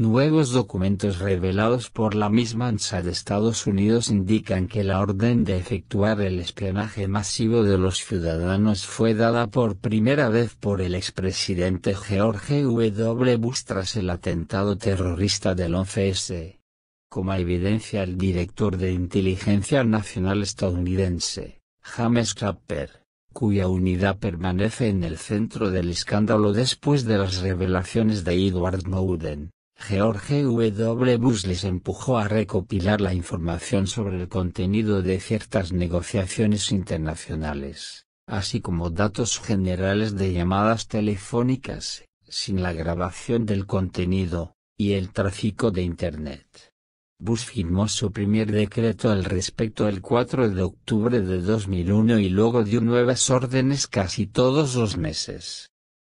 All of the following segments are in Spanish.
Nuevos documentos revelados por la misma ANSA de Estados Unidos indican que la orden de efectuar el espionaje masivo de los ciudadanos fue dada por primera vez por el expresidente George W. Bush tras el atentado terrorista del 11S. Como evidencia el director de Inteligencia Nacional estadounidense, James Clapper cuya unidad permanece en el centro del escándalo después de las revelaciones de Edward Snowden. George W. Bush les empujó a recopilar la información sobre el contenido de ciertas negociaciones internacionales, así como datos generales de llamadas telefónicas, sin la grabación del contenido, y el tráfico de Internet. Bush firmó su primer decreto al respecto el 4 de octubre de 2001 y luego dio nuevas órdenes casi todos los meses.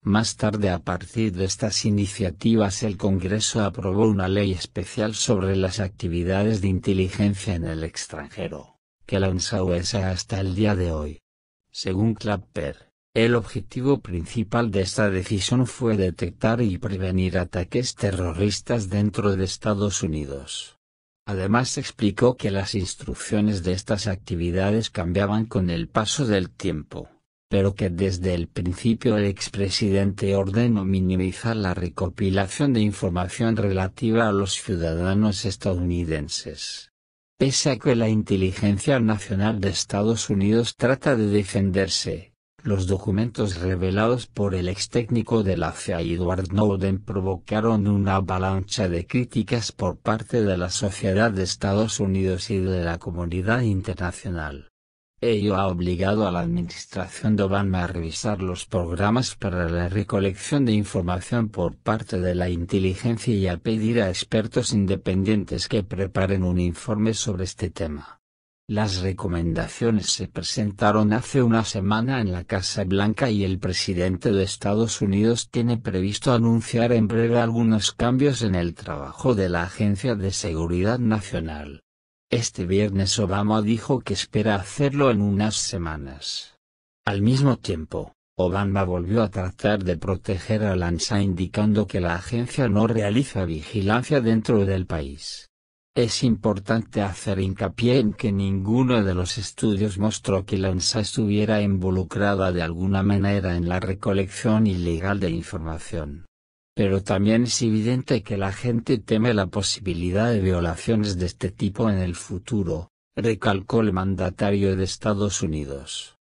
Más tarde a partir de estas iniciativas el Congreso aprobó una ley especial sobre las actividades de inteligencia en el extranjero, que lanza USA hasta el día de hoy. Según Clapper, el objetivo principal de esta decisión fue detectar y prevenir ataques terroristas dentro de Estados Unidos. Además explicó que las instrucciones de estas actividades cambiaban con el paso del tiempo pero que desde el principio el expresidente ordenó minimizar la recopilación de información relativa a los ciudadanos estadounidenses. Pese a que la inteligencia nacional de Estados Unidos trata de defenderse, los documentos revelados por el ex técnico de la CIA Edward Snowden provocaron una avalancha de críticas por parte de la sociedad de Estados Unidos y de la comunidad internacional. Ello ha obligado a la administración de Obama a revisar los programas para la recolección de información por parte de la inteligencia y a pedir a expertos independientes que preparen un informe sobre este tema. Las recomendaciones se presentaron hace una semana en la Casa Blanca y el presidente de Estados Unidos tiene previsto anunciar en breve algunos cambios en el trabajo de la Agencia de Seguridad Nacional. Este viernes Obama dijo que espera hacerlo en unas semanas. Al mismo tiempo, Obama volvió a tratar de proteger a Lansa, indicando que la agencia no realiza vigilancia dentro del país. Es importante hacer hincapié en que ninguno de los estudios mostró que Lansa estuviera involucrada de alguna manera en la recolección ilegal de información. Pero también es evidente que la gente teme la posibilidad de violaciones de este tipo en el futuro, recalcó el mandatario de Estados Unidos.